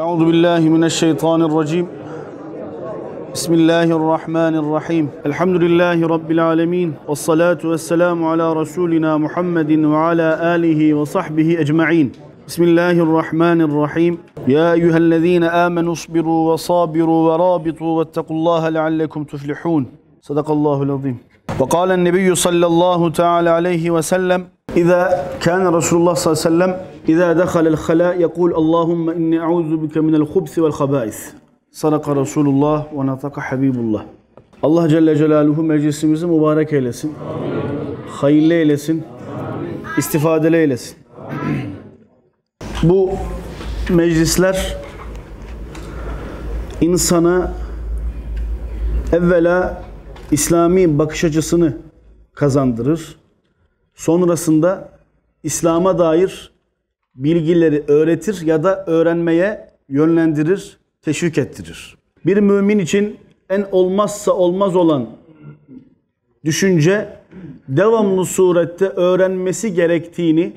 أعوذ بالله من الشيطان الرجيم بسم الله الرحمن الرحيم الحمد لله رب العالمين والصلاة والسلام على رسولنا محمد وعلى آله وصحبه أجمعين بسم الله الرحمن الرحيم يا أيها الذين آمنوا اصبروا وصابروا ورابطوا واتقوا الله لعلكم تفلحون صدق الله العظيم وقال النبي صلى الله تعالى عليه وسلم إذا كان رسول الله صلى الله عليه وسلم İza dakhala'l khala yekul Allahumme inni auzu bike minel hubs vel habais. Sadaka Resulullah ve nataka Habibullah. Allah Celle Celaluhu meclisimizi mübarek eylesin. Amin. Hayırlı eylesin. Amin. İstifadeli eylesin. Bu meclisler insana evvela İslami bakış açısını kazandırır. Sonrasında İslam'a dair bilgileri öğretir ya da öğrenmeye yönlendirir, teşvik ettirir. Bir mümin için en olmazsa olmaz olan düşünce devamlı surette öğrenmesi gerektiğini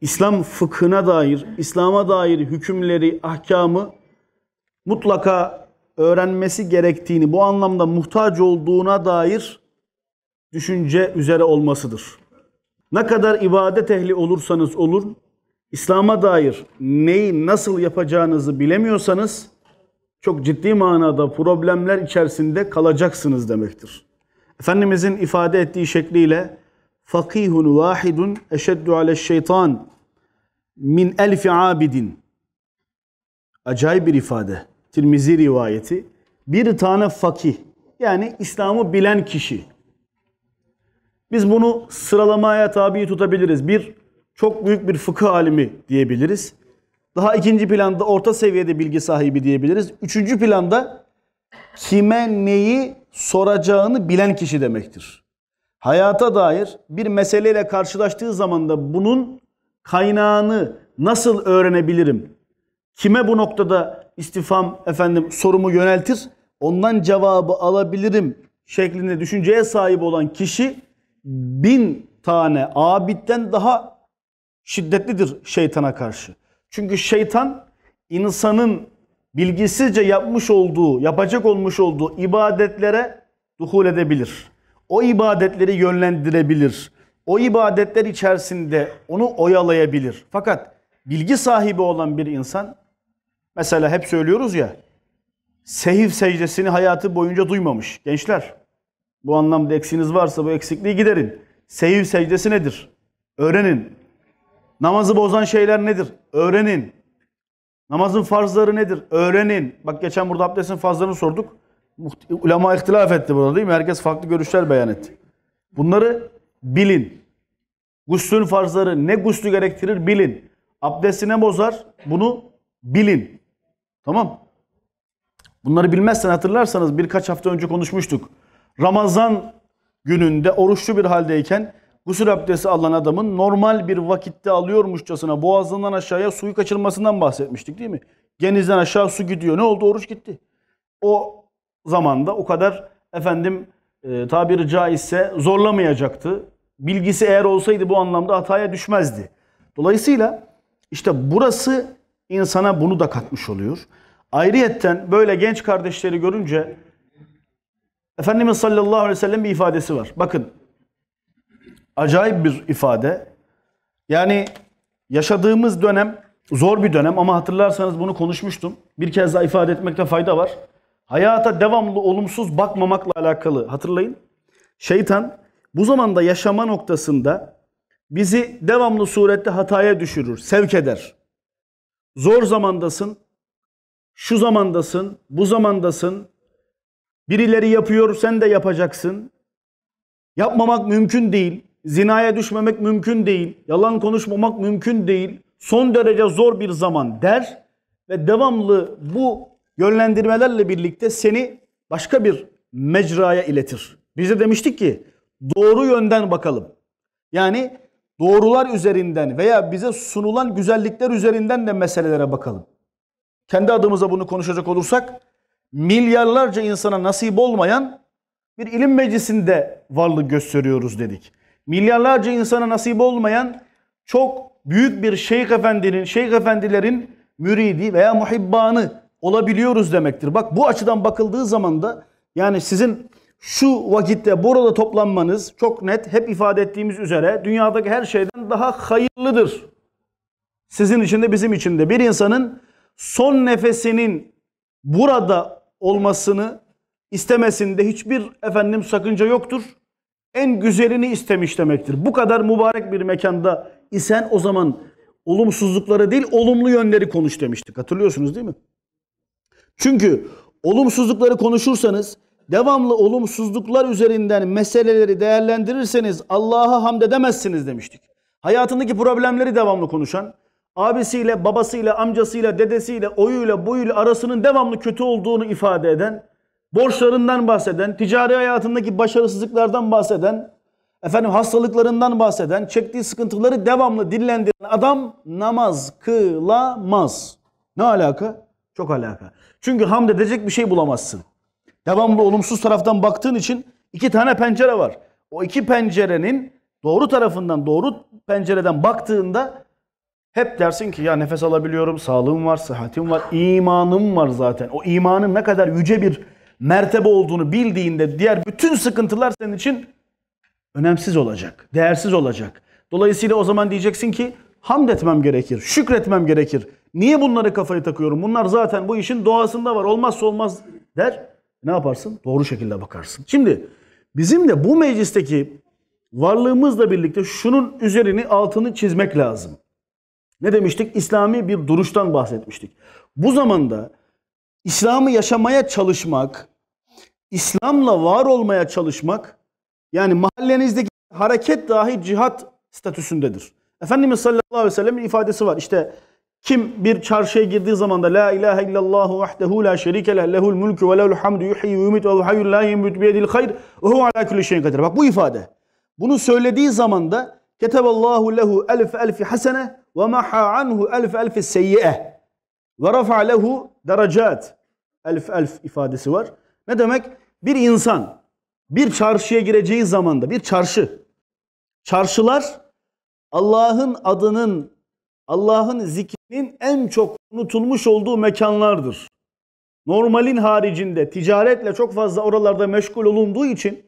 İslam fıkhına dair, İslam'a dair hükümleri, ahkamı mutlaka öğrenmesi gerektiğini, bu anlamda muhtaç olduğuna dair düşünce üzere olmasıdır. Ne kadar ibadet ehli olursanız olun, İslam'a dair neyi nasıl yapacağınızı bilemiyorsanız çok ciddi manada problemler içerisinde kalacaksınız demektir. Efendimizin ifade ettiği şekliyle fakihun vahidun eşeddu aleş şeytan min elfi abidin. Acayip bir ifade. Tirmizi rivayeti. Bir tane fakih yani İslam'ı bilen kişi. Biz bunu sıralamaya tabi tutabiliriz. Bir, çok büyük bir fıkıh alimi diyebiliriz. Daha ikinci planda orta seviyede bilgi sahibi diyebiliriz. Üçüncü planda kime neyi soracağını bilen kişi demektir. Hayata dair bir meseleyle karşılaştığı zaman da bunun kaynağını nasıl öğrenebilirim? Kime bu noktada istifam efendim sorumu yöneltir? Ondan cevabı alabilirim şeklinde düşünceye sahip olan kişi bin tane abitten daha şiddetlidir şeytana karşı. Çünkü şeytan insanın bilgisizce yapmış olduğu, yapacak olmuş olduğu ibadetlere duhul edebilir. O ibadetleri yönlendirebilir. O ibadetler içerisinde onu oyalayabilir. Fakat bilgi sahibi olan bir insan mesela hep söylüyoruz ya sehiv secdesini hayatı boyunca duymamış. Gençler bu anlamda eksiğiniz varsa bu eksikliği giderin. Sehiv secdesi nedir? Öğrenin. Namazı bozan şeyler nedir? Öğrenin. Namazın farzları nedir? Öğrenin. Bak geçen burada abdestin farzlarını sorduk. Ulema ihtilaf etti burada değil mi? Herkes farklı görüşler beyan etti. Bunları bilin. Guslün farzları ne guslü gerektirir bilin. Abdesti ne bozar bunu bilin. Tamam. Bunları bilmezsen hatırlarsanız birkaç hafta önce konuşmuştuk. Ramazan gününde oruçlu bir haldeyken gusül abdesti alan adamın normal bir vakitte alıyormuşçasına boğazından aşağıya suyu kaçırmasından bahsetmiştik değil mi? Genizden aşağı su gidiyor. Ne oldu? Oruç gitti. O zamanda o kadar efendim e, tabiri caizse zorlamayacaktı. Bilgisi eğer olsaydı bu anlamda hataya düşmezdi. Dolayısıyla işte burası insana bunu da katmış oluyor. Ayrıyetten böyle genç kardeşleri görünce Efendimiz sallallahu aleyhi ve sellem bir ifadesi var. Bakın Acayip bir ifade. Yani yaşadığımız dönem zor bir dönem ama hatırlarsanız bunu konuşmuştum. Bir kez daha ifade etmekte fayda var. Hayata devamlı olumsuz bakmamakla alakalı hatırlayın. Şeytan bu zamanda yaşama noktasında bizi devamlı surette hataya düşürür, sevk eder. Zor zamandasın, şu zamandasın, bu zamandasın. Birileri yapıyor, sen de yapacaksın. Yapmamak mümkün değil. Zinaya düşmemek mümkün değil. Yalan konuşmamak mümkün değil. Son derece zor bir zaman der ve devamlı bu yönlendirmelerle birlikte seni başka bir mecraya iletir. Biz de demiştik ki doğru yönden bakalım. Yani doğrular üzerinden veya bize sunulan güzellikler üzerinden de meselelere bakalım. Kendi adımıza bunu konuşacak olursak milyarlarca insana nasip olmayan bir ilim meclisinde varlık gösteriyoruz dedik milyarlarca insana nasip olmayan çok büyük bir şeyh efendinin, şeyh efendilerin müridi veya muhibbanı olabiliyoruz demektir. Bak bu açıdan bakıldığı zaman da yani sizin şu vakitte burada toplanmanız çok net hep ifade ettiğimiz üzere dünyadaki her şeyden daha hayırlıdır. Sizin için de bizim için de bir insanın son nefesinin burada olmasını istemesinde hiçbir efendim sakınca yoktur en güzelini istemiş demektir. Bu kadar mübarek bir mekanda isen o zaman olumsuzlukları değil olumlu yönleri konuş demiştik. Hatırlıyorsunuz değil mi? Çünkü olumsuzlukları konuşursanız devamlı olumsuzluklar üzerinden meseleleri değerlendirirseniz Allah'a hamd edemezsiniz demiştik. Hayatındaki problemleri devamlı konuşan, abisiyle, babasıyla, amcasıyla, dedesiyle, oyuyla, boyuyla arasının devamlı kötü olduğunu ifade eden borçlarından bahseden, ticari hayatındaki başarısızlıklardan bahseden, efendim hastalıklarından bahseden, çektiği sıkıntıları devamlı dillendiren adam namaz kılamaz. Ne alaka? Çok alaka. Çünkü hamd edecek bir şey bulamazsın. Devamlı olumsuz taraftan baktığın için iki tane pencere var. O iki pencerenin doğru tarafından, doğru pencereden baktığında hep dersin ki ya nefes alabiliyorum, sağlığım var, sıhhatim var, imanım var zaten. O imanın ne kadar yüce bir mertebe olduğunu bildiğinde diğer bütün sıkıntılar senin için önemsiz olacak, değersiz olacak. Dolayısıyla o zaman diyeceksin ki hamd etmem gerekir, şükretmem gerekir. Niye bunları kafaya takıyorum? Bunlar zaten bu işin doğasında var. Olmazsa olmaz der. Ne yaparsın? Doğru şekilde bakarsın. Şimdi bizim de bu meclisteki varlığımızla birlikte şunun üzerini altını çizmek lazım. Ne demiştik? İslami bir duruştan bahsetmiştik. Bu zamanda İslam'ı yaşamaya çalışmak, İslam'la var olmaya çalışmak, yani mahallenizdeki hareket dahi cihat statüsündedir. Efendimiz sallallahu aleyhi ve sellem'in ifadesi var. İşte kim bir çarşıya girdiği zaman da la ilahe illallah vahdehu la şerike leh lehul mulku ve lehul hamdu yuhyi ve yumit ve hayyul la yemut bi yedil hayr ve huve ala kulli şeyin kadir. Bak bu ifade. Bunu söylediği zaman da keteballahu lehu elf elfi hasene ve maha anhu elf elfi seyyi'e. Ve rafa lehu derecat. Elf elf ifadesi var. Ne demek? Bir insan bir çarşıya gireceği zamanda bir çarşı. Çarşılar Allah'ın adının Allah'ın zikrinin en çok unutulmuş olduğu mekanlardır. Normalin haricinde ticaretle çok fazla oralarda meşgul olunduğu için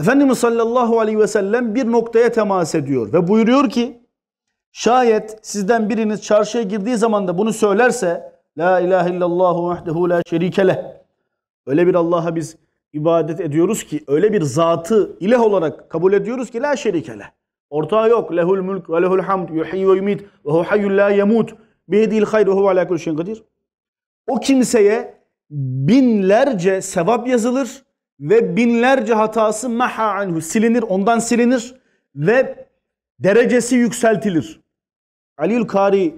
Efendimiz sallallahu aleyhi ve sellem bir noktaya temas ediyor ve buyuruyor ki Şayet sizden biriniz çarşıya girdiği zaman da bunu söylerse La ilahe illallah vahdehu la şerikele Öyle bir Allah'a biz ibadet ediyoruz ki öyle bir zatı ilah olarak kabul ediyoruz ki la şerikele. Ortağı yok. Lehul mülk ve lehul hamd yuhyi ve yumit ve hu hayyul la yemut bihedil hayr ve hu ala kulli şeyin kadir. O kimseye binlerce sevap yazılır ve binlerce hatası maha anhu silinir ondan silinir ve derecesi yükseltilir. Aliül Kari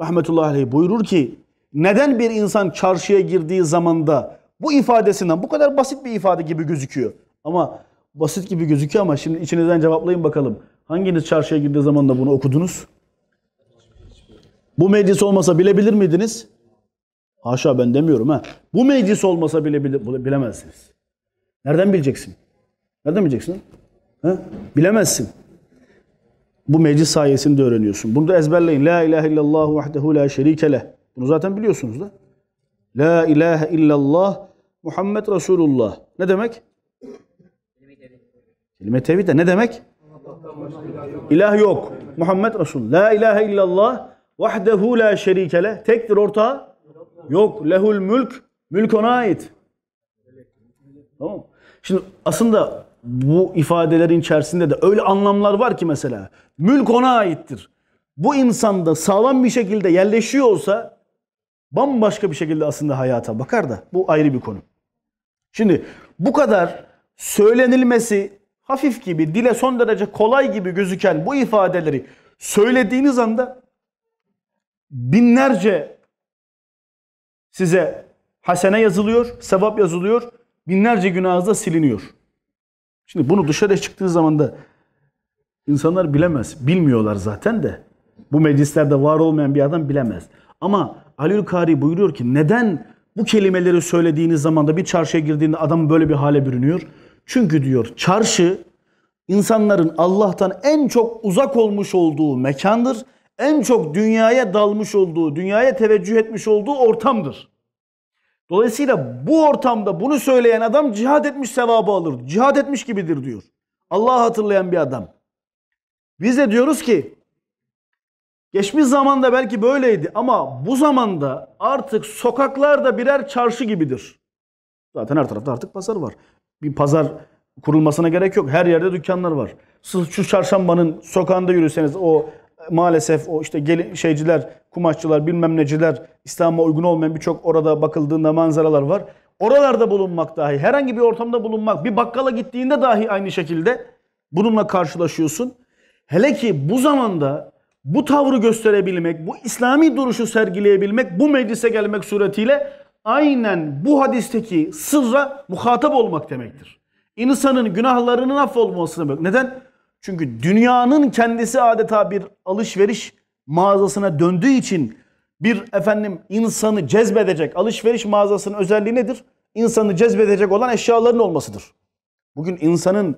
rahmetullahi aleyh buyurur ki neden bir insan çarşıya girdiği zamanda bu ifadesinden bu kadar basit bir ifade gibi gözüküyor. Ama basit gibi gözüküyor ama şimdi içinizden cevaplayın bakalım. Hanginiz çarşıya girdiği zaman da bunu okudunuz? Bu meclis olmasa bilebilir miydiniz? Haşa ben demiyorum ha. Bu meclis olmasa bile, bile bilemezsiniz. Nereden bileceksin? Nereden bileceksin? Ha? Bilemezsin. Bu meclis sayesinde öğreniyorsun. Bunu da ezberleyin. La ilahe illallah vahdehu la şerike leh. Bunu zaten biliyorsunuz da. La ilahe illallah Muhammed Resulullah. Ne demek? Kelime tevhid de ne demek? İlah yok. Muhammed Resul. La ilahe illallah vahdehu la şerike leh. Tektir ortağı. Yok. Lehul mülk. Mülk ona ait. Tamam Şimdi aslında bu ifadelerin içerisinde de öyle anlamlar var ki mesela. Mülk ona aittir. Bu insanda sağlam bir şekilde yerleşiyorsa, bambaşka bir şekilde aslında hayata bakar da bu ayrı bir konu. Şimdi bu kadar söylenilmesi hafif gibi, dile son derece kolay gibi gözüken bu ifadeleri söylediğiniz anda binlerce size hasene yazılıyor, sevap yazılıyor, binlerce günahınız da siliniyor. Şimdi bunu dışarı çıktığı zaman da İnsanlar bilemez. Bilmiyorlar zaten de. Bu meclislerde var olmayan bir adam bilemez. Ama Aliül Kari buyuruyor ki neden bu kelimeleri söylediğiniz zaman da bir çarşıya girdiğinde adam böyle bir hale bürünüyor? Çünkü diyor çarşı insanların Allah'tan en çok uzak olmuş olduğu mekandır. En çok dünyaya dalmış olduğu, dünyaya teveccüh etmiş olduğu ortamdır. Dolayısıyla bu ortamda bunu söyleyen adam cihad etmiş sevabı alır. Cihad etmiş gibidir diyor. Allah'ı hatırlayan bir adam. Biz de diyoruz ki geçmiş zamanda belki böyleydi ama bu zamanda artık sokaklarda birer çarşı gibidir. Zaten her tarafta artık pazar var. Bir pazar kurulmasına gerek yok. Her yerde dükkanlar var. Siz şu çarşambanın sokağında yürüseniz o maalesef o işte gelin şeyciler, kumaşçılar, bilmem neciler İslam'a uygun olmayan birçok orada bakıldığında manzaralar var. Oralarda bulunmak dahi, herhangi bir ortamda bulunmak, bir bakkala gittiğinde dahi aynı şekilde bununla karşılaşıyorsun. Hele ki bu zamanda bu tavrı gösterebilmek, bu İslami duruşu sergileyebilmek, bu meclise gelmek suretiyle aynen bu hadisteki sırra muhatap olmak demektir. İnsanın günahlarının affolmasını demek. Neden? Çünkü dünyanın kendisi adeta bir alışveriş mağazasına döndüğü için bir efendim insanı cezbedecek alışveriş mağazasının özelliği nedir? İnsanı cezbedecek olan eşyaların olmasıdır. Bugün insanın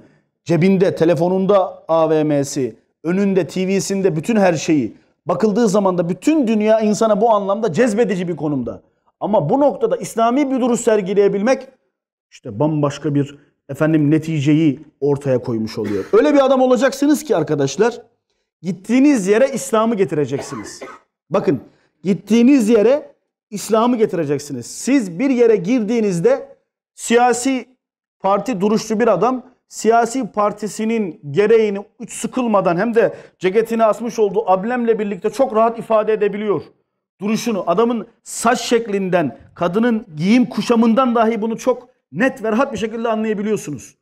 Cebinde, telefonunda AVM'si, önünde TV'sinde bütün her şeyi. Bakıldığı zaman da bütün dünya insana bu anlamda cezbedici bir konumda. Ama bu noktada İslami bir duruş sergileyebilmek işte bambaşka bir efendim neticeyi ortaya koymuş oluyor. Öyle bir adam olacaksınız ki arkadaşlar gittiğiniz yere İslam'ı getireceksiniz. Bakın gittiğiniz yere İslam'ı getireceksiniz. Siz bir yere girdiğinizde siyasi parti duruşlu bir adam siyasi partisinin gereğini hiç sıkılmadan hem de ceketini asmış olduğu ablemle birlikte çok rahat ifade edebiliyor. Duruşunu adamın saç şeklinden, kadının giyim kuşamından dahi bunu çok net ve rahat bir şekilde anlayabiliyorsunuz.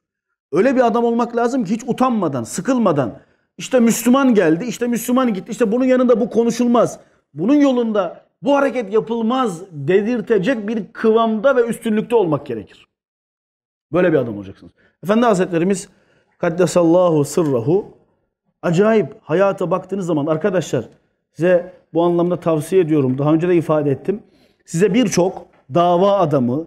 Öyle bir adam olmak lazım ki hiç utanmadan, sıkılmadan. İşte Müslüman geldi, işte Müslüman gitti, işte bunun yanında bu konuşulmaz. Bunun yolunda bu hareket yapılmaz dedirtecek bir kıvamda ve üstünlükte olmak gerekir. Böyle bir adam olacaksınız. Efendi Hazretlerimiz Kaddesallahu sırrahu acayip hayata baktığınız zaman arkadaşlar size bu anlamda tavsiye ediyorum. Daha önce de ifade ettim. Size birçok dava adamı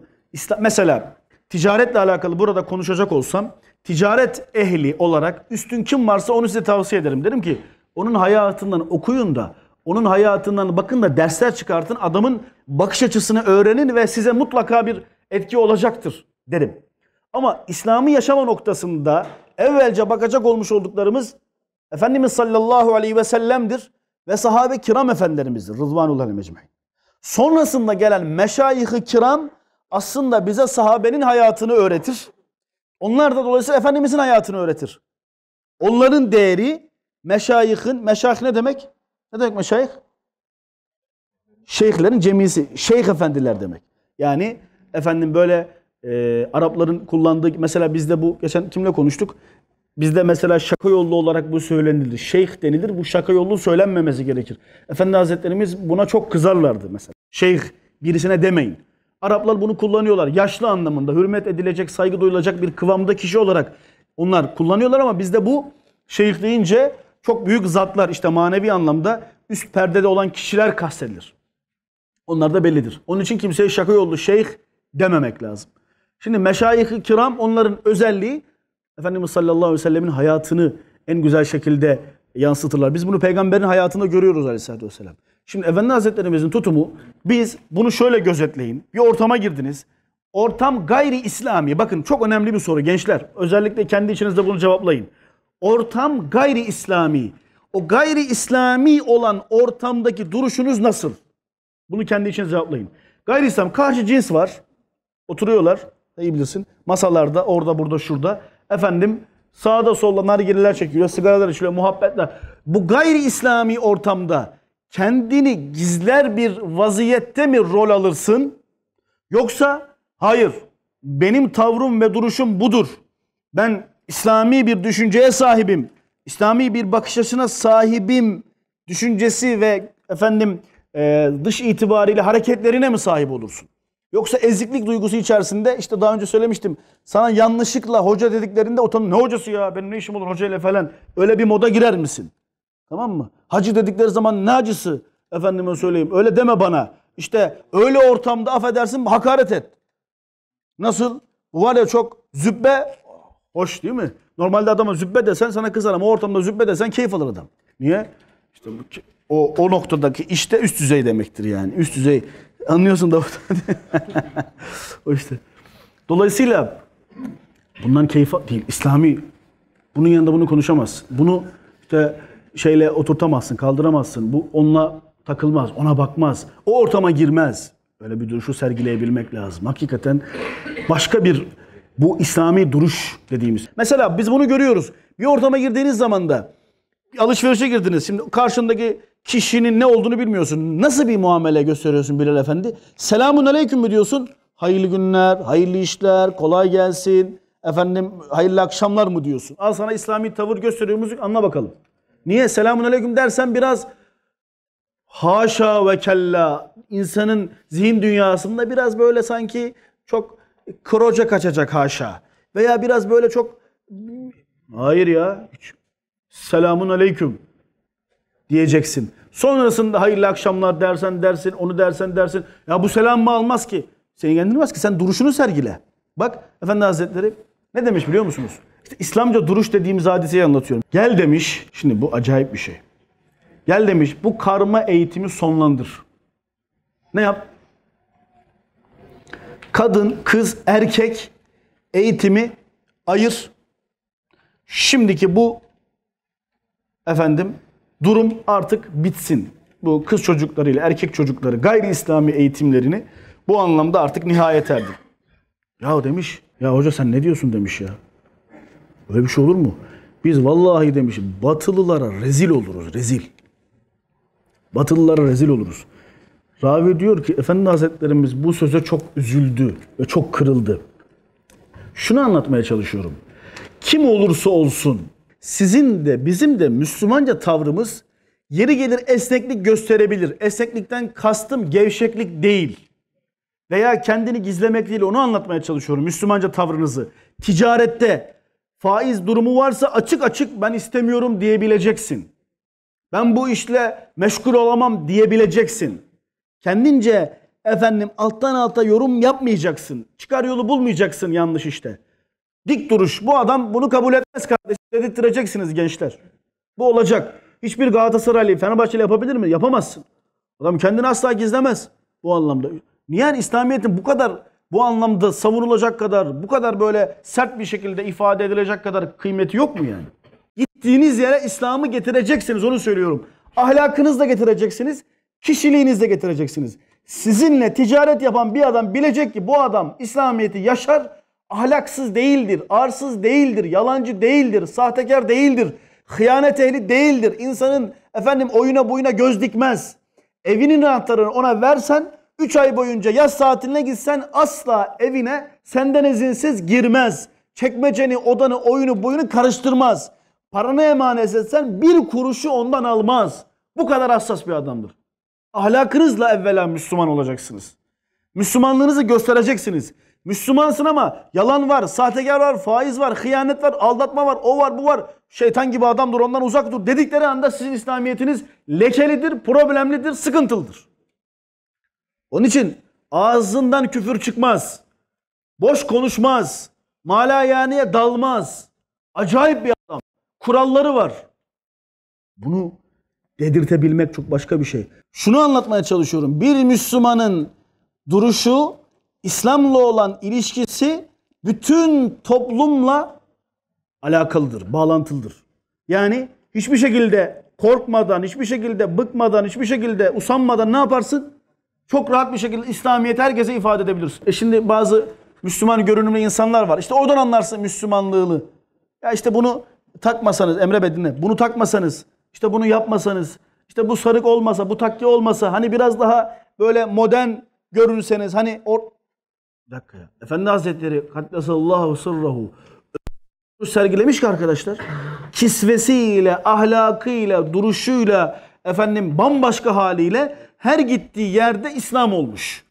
mesela ticaretle alakalı burada konuşacak olsam ticaret ehli olarak üstün kim varsa onu size tavsiye ederim. Derim ki onun hayatından okuyun da onun hayatından bakın da dersler çıkartın. Adamın bakış açısını öğrenin ve size mutlaka bir etki olacaktır derim. Ama İslam'ı yaşama noktasında evvelce bakacak olmuş olduklarımız Efendimiz sallallahu aleyhi ve sellem'dir ve sahabe kiram efendilerimizdir. Rızvanullahi mecmuin. Sonrasında gelen meşayihı kiram aslında bize sahabenin hayatını öğretir. Onlar da dolayısıyla Efendimizin hayatını öğretir. Onların değeri meşayihin, meşayih ne demek? Ne demek meşayih? Şeyhlerin cemisi, şeyh efendiler demek. Yani efendim böyle e, Arapların kullandığı mesela bizde bu geçen kimle konuştuk? Bizde mesela şaka yollu olarak bu söylenilir. Şeyh denilir. Bu şaka yollu söylenmemesi gerekir. Efendi Hazretlerimiz buna çok kızarlardı mesela. Şeyh birisine demeyin. Araplar bunu kullanıyorlar. Yaşlı anlamında hürmet edilecek, saygı duyulacak bir kıvamda kişi olarak onlar kullanıyorlar ama bizde bu şeyh deyince çok büyük zatlar işte manevi anlamda üst perdede olan kişiler kastedilir. Onlar da bellidir. Onun için kimseye şaka yollu şeyh dememek lazım. Şimdi meşayih-i kiram onların özelliği Efendimiz sallallahu aleyhi ve sellemin hayatını en güzel şekilde yansıtırlar. Biz bunu peygamberin hayatında görüyoruz aleyhissalatü vesselam. Şimdi Efendi Hazretlerimizin tutumu biz bunu şöyle gözetleyin. Bir ortama girdiniz. Ortam gayri İslami. Bakın çok önemli bir soru gençler. Özellikle kendi içinizde bunu cevaplayın. Ortam gayri İslami. O gayri İslami olan ortamdaki duruşunuz nasıl? Bunu kendi içinizde cevaplayın. Gayri İslam karşı cins var. Oturuyorlar. İblisin. Masalarda orada burada şurada. Efendim sağda solda nargileler çekiliyor, sigaralar içiliyor, muhabbetler. Bu gayri İslami ortamda kendini gizler bir vaziyette mi rol alırsın? Yoksa hayır benim tavrım ve duruşum budur. Ben İslami bir düşünceye sahibim. İslami bir bakış açısına sahibim düşüncesi ve efendim dış itibariyle hareketlerine mi sahip olursun? Yoksa eziklik duygusu içerisinde işte daha önce söylemiştim. Sana yanlışlıkla hoca dediklerinde utanın. Ne hocası ya benim ne işim olur hocayla falan. Öyle bir moda girer misin? Tamam mı? Hacı dedikleri zaman ne acısı? Efendime söyleyeyim öyle deme bana. İşte öyle ortamda affedersin hakaret et. Nasıl? Bu var ya çok zübbe hoş değil mi? Normalde adama zübbe desen sana kızar ama ortamda zübbe desen keyif alır adam. Niye? İşte bu, o, o noktadaki işte üst düzey demektir yani. Üst düzey Anlıyorsun Davut. o işte. Dolayısıyla bundan keyif değil. İslami bunun yanında bunu konuşamazsın. Bunu işte şeyle oturtamazsın, kaldıramazsın. Bu onunla takılmaz, ona bakmaz. O ortama girmez. Böyle bir duruşu sergileyebilmek lazım. Hakikaten başka bir bu İslami duruş dediğimiz. Mesela biz bunu görüyoruz. Bir ortama girdiğiniz zaman da alışverişe girdiniz. Şimdi karşındaki kişinin ne olduğunu bilmiyorsun. Nasıl bir muamele gösteriyorsun Bilal Efendi? Selamun aleyküm mü diyorsun? Hayırlı günler, hayırlı işler, kolay gelsin, efendim hayırlı akşamlar mı diyorsun? Al sana İslami tavır gösteriyor müzik anla bakalım. Niye? Selamun aleyküm dersen biraz haşa ve kella insanın zihin dünyasında biraz böyle sanki çok kroca kaçacak haşa. Veya biraz böyle çok hayır ya selamun aleyküm diyeceksin. Sonrasında hayırlı akşamlar dersen dersin, onu dersen dersin. Ya bu selam mı almaz ki? Seni yendirmez ki. Sen duruşunu sergile. Bak Efendi Hazretleri ne demiş biliyor musunuz? İşte İslamca duruş dediğimiz hadiseyi anlatıyorum. Gel demiş. Şimdi bu acayip bir şey. Gel demiş bu karma eğitimi sonlandır. Ne yap? Kadın, kız, erkek eğitimi ayır. Şimdiki bu efendim durum artık bitsin. Bu kız çocuklarıyla erkek çocukları gayri İslami eğitimlerini bu anlamda artık nihayet erdi. Ya demiş, ya hoca sen ne diyorsun demiş ya. Öyle bir şey olur mu? Biz vallahi demiş batılılara rezil oluruz, rezil. Batılılara rezil oluruz. Ravi diyor ki Efendi Hazretlerimiz bu söze çok üzüldü ve çok kırıldı. Şunu anlatmaya çalışıyorum. Kim olursa olsun sizin de bizim de Müslümanca tavrımız yeri gelir esneklik gösterebilir. Esneklikten kastım gevşeklik değil. Veya kendini gizlemek değil onu anlatmaya çalışıyorum Müslümanca tavrınızı. Ticarette faiz durumu varsa açık açık ben istemiyorum diyebileceksin. Ben bu işle meşgul olamam diyebileceksin. Kendince efendim alttan alta yorum yapmayacaksın. Çıkar yolu bulmayacaksın yanlış işte. Dik duruş bu adam bunu kabul etmez kardeşim dedirttireceksiniz gençler. Bu olacak. Hiçbir Galatasaraylı Fenerbahçeli yapabilir mi? Yapamazsın. Adam kendini asla gizlemez bu anlamda. Niye yani İslamiyet'in bu kadar bu anlamda savunulacak kadar, bu kadar böyle sert bir şekilde ifade edilecek kadar kıymeti yok mu yani? Gittiğiniz yere İslam'ı getireceksiniz onu söylüyorum. Ahlakınızla getireceksiniz, kişiliğinizle getireceksiniz. Sizinle ticaret yapan bir adam bilecek ki bu adam İslamiyet'i yaşar ahlaksız değildir, arsız değildir, yalancı değildir, sahtekar değildir, hıyanet ehli değildir. İnsanın efendim oyuna boyuna göz dikmez. Evinin anahtarını ona versen 3 ay boyunca yaz saatine gitsen asla evine senden izinsiz girmez. Çekmeceni, odanı, oyunu, boyunu karıştırmaz. Paranı emanet etsen bir kuruşu ondan almaz. Bu kadar hassas bir adamdır. Ahlakınızla evvela Müslüman olacaksınız. Müslümanlığınızı göstereceksiniz. Müslümansın ama yalan var, sahtekar var, faiz var, hıyanet var, aldatma var, o var, bu var. Şeytan gibi adamdır, ondan uzak dur dedikleri anda sizin İslamiyetiniz lekelidir, problemlidir, sıkıntılıdır. Onun için ağzından küfür çıkmaz. Boş konuşmaz. mala yaniye dalmaz. Acayip bir adam. Kuralları var. Bunu dedirtebilmek çok başka bir şey. Şunu anlatmaya çalışıyorum. Bir Müslümanın duruşu İslam'la olan ilişkisi bütün toplumla alakalıdır, bağlantılıdır. Yani hiçbir şekilde korkmadan, hiçbir şekilde bıkmadan, hiçbir şekilde usanmadan ne yaparsın? Çok rahat bir şekilde İslamiyet herkese ifade edebilirsin. E şimdi bazı Müslüman görünümlü insanlar var. İşte oradan anlarsın Müslümanlığını. Ya işte bunu takmasanız Emre Bedin'e bunu takmasanız işte bunu yapmasanız işte bu sarık olmasa bu takya olmasa hani biraz daha böyle modern görünseniz hani or bir dakika ya. Efendi Hazretleri Kaddesallahu sırrahu sergilemiş ki arkadaşlar. Kisvesiyle, ahlakıyla, duruşuyla, efendim bambaşka haliyle her gittiği yerde İslam olmuş.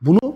Bunu